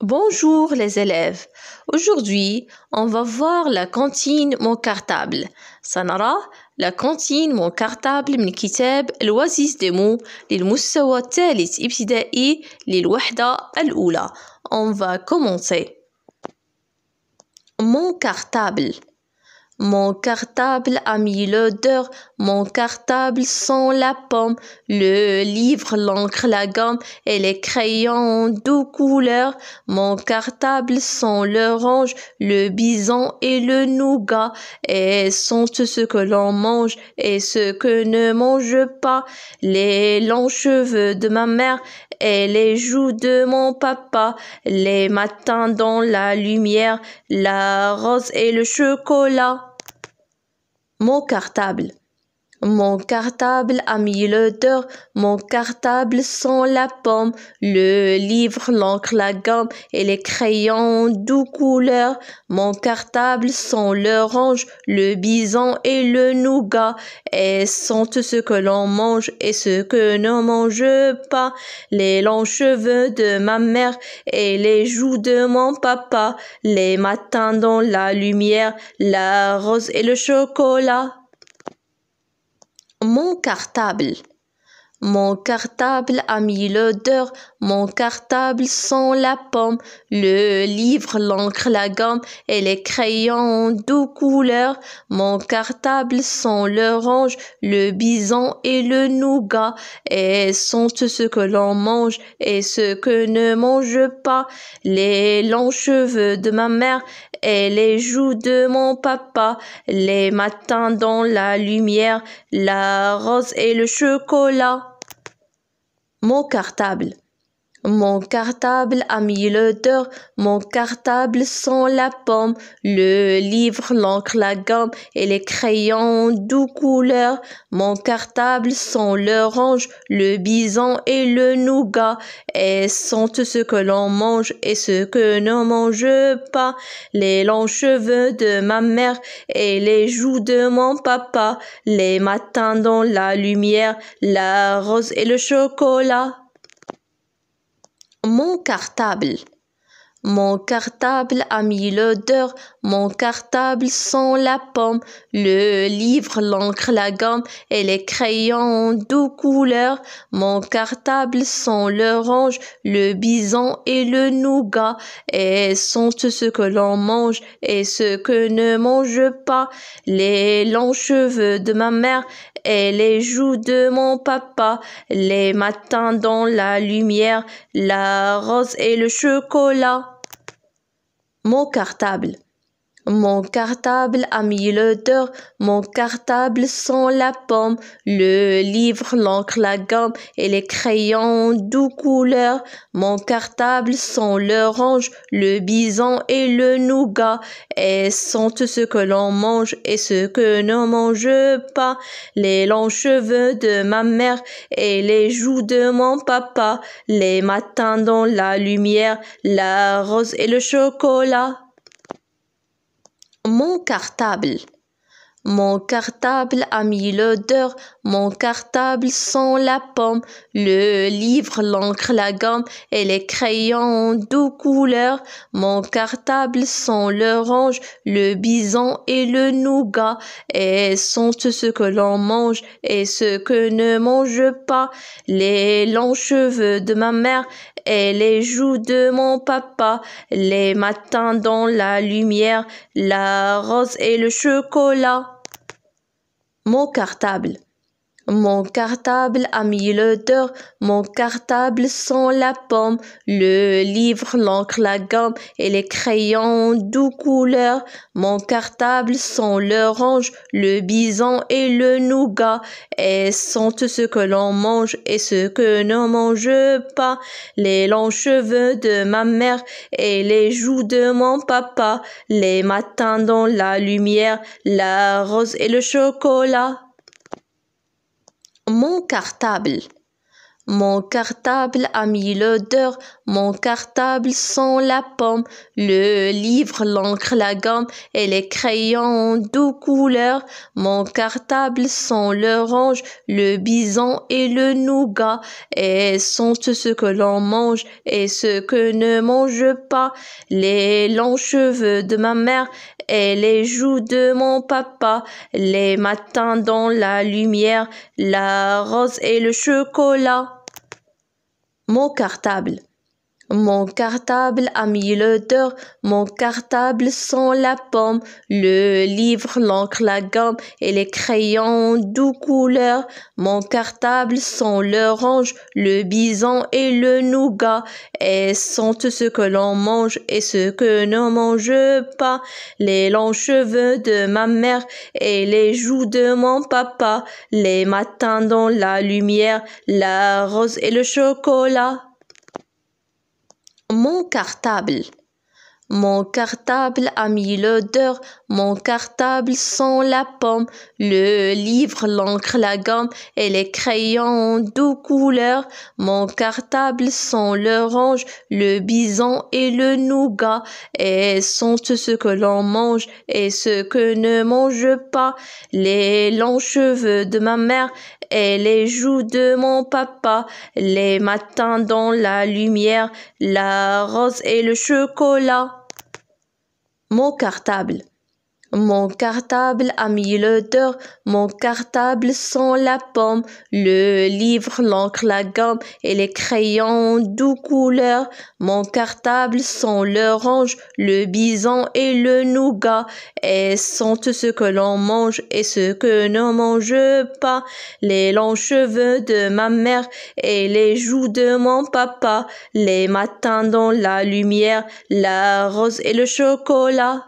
Bonjour les élèves. Aujourd'hui, on va voir la cantine mon cartable. La Cantine Mon l'oasis des mots كتاب الوازيز ديمو للمستوى الثالث ابتدائي للوحدة oula. On va commencer. Mon cartable. Mon cartable a mis l'odeur mon cartable sans la pomme, le livre, l'encre, la gomme et les crayons doux couleurs. Mon cartable sans l'orange, le bison et le nougat. Et sont ce que l'on mange et ce que ne mange pas. Les longs cheveux de ma mère et les joues de mon papa. Les matins dans la lumière, la rose et le chocolat. Mon cartable. Mon cartable a mis l'odeur, mon cartable sent la pomme, le livre, l'encre, la gamme et les crayons doux couleurs. Mon cartable sent l'orange, le bison et le nougat, et sent tout ce que l'on mange et ce que ne mange pas, les longs cheveux de ma mère et les joues de mon papa, les matins dans la lumière, la rose et le chocolat. Mon cartable. Mon cartable a mis l'odeur, mon cartable sent la pomme, le livre, l'encre, la gomme et les crayons de couleur. Mon cartable sent l'orange, le bison et le nougat, et sont ce que l'on mange et ce que ne mange pas. Les longs cheveux de ma mère et les joues de mon papa, les matins dans la lumière, la rose et le chocolat. Mon cartable. Mon cartable a mis l'odeur, mon cartable sent la pomme, le livre, l'encre, la gamme et les crayons doux couleurs. Mon cartable sent l'orange, le bison et le nougat, et sent ce que l'on mange et ce que ne mange pas, les longs cheveux de ma mère et les joues de mon papa, les matins dans la lumière, la rose et le chocolat mon cartable. Mon cartable a mis l'odeur, mon cartable sent la pomme, le livre, l'encre, la gomme et les crayons de couleurs. Mon cartable sent l'orange, le bison et le nougat, et sont ce que l'on mange et ce que ne mange pas. Les longs cheveux de ma mère et les joues de mon papa, les matins dans la lumière, la rose et le chocolat. Mon cartable. Mon cartable a mis l'odeur, mon cartable sent la pomme, le livre, l'encre, la gomme et les crayons doux couleurs. Mon cartable sent l'orange, le bison et le nougat, et sent ce que l'on mange et ce que ne mange pas. Les longs cheveux de ma mère et les joues de mon papa, les matins dans la lumière, la rose et le chocolat mon cartable mon cartable a mis l'odeur, mon cartable sent la pomme, le livre, l'encre, la gomme et les crayons doux couleurs. Mon cartable sent l'orange, le bison et le nougat, et sont ce que l'on mange et ce que ne mange pas. Les longs cheveux de ma mère et les joues de mon papa, les matins dans la lumière, la rose et le chocolat. Mot cartable. Mon cartable a mis l'odeur, mon cartable sent la pomme, le livre, l'encre, la gamme et les crayons doux couleur. Mon cartable sent l'orange, le bison et le nougat, et sent ce que l'on mange et ce que ne mange pas. Les longs cheveux de ma mère et les joues de mon papa, les matins dans la lumière, la rose et le chocolat mon cartable mon cartable a mis l'odeur, mon cartable sent la pomme, le livre, l'encre, la gomme et les crayons doux couleurs. Mon cartable sent l'orange, le bison et le nougat, et sont ce que l'on mange et ce que ne mange pas, les longs cheveux de ma mère et les joues de mon papa, les matins dans la lumière, la rose et le chocolat. Mot cartable. Mon cartable a mis l'odeur, mon cartable sent la pomme, le livre, l'encre, la gamme et les crayons doux couleurs. Mon cartable sent l'orange, le bison et le nougat, et tout ce que l'on mange et ce que ne mange pas, les longs cheveux de ma mère et les joues de mon papa, les matins dans la lumière, la rose et le chocolat. Mon cartable. Mon cartable a mis l'odeur, mon cartable sent la pomme, le livre, l'encre, la gomme et les crayons de couleur. Mon cartable sent l'orange, le bison et le nougat et sont ce que l'on mange et ce que ne mange pas. Les longs cheveux de ma mère et les joues de mon papa, les matins dans la lumière, la rose et le chocolat. Mon cartable. Mon cartable a mis l'odeur, mon cartable sent la pomme, le livre, l'encre, la gamme et les crayons doux couleurs. Mon cartable sent l'orange, le bison et le nougat, et sent ce que l'on mange et ce que ne mange pas, les longs cheveux de ma mère et les joues de mon papa, les matins dans la lumière, la rose et le chocolat.